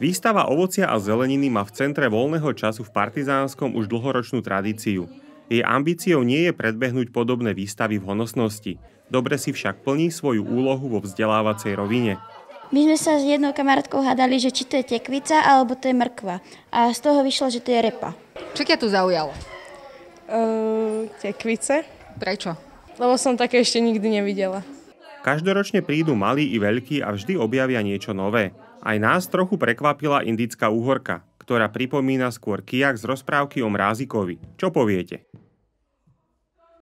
Výstava ovocia a zeleniny má v centre voľného času v Partizánskom už dlhoročnú tradíciu. Jej ambíciou nie je predbehnúť podobné výstavy v honosnosti. Dobre si však plní svoju úlohu vo vzdelávacej rovine. My sme sa s jednou kamarátkou hádali, že či to je tekvica alebo to je mrkva. A z toho vyšlo, že to je repa. Čo ťa tu zaujalo? Uh, tekvice. Prečo? Lebo som také ešte nikdy nevidela. Každoročne prídu malí i veľkí a vždy objavia niečo nové. Aj nás trochu prekvapila indická úhorka, ktorá pripomína skôr kijak z rozprávky o mrázikovi. Čo poviete?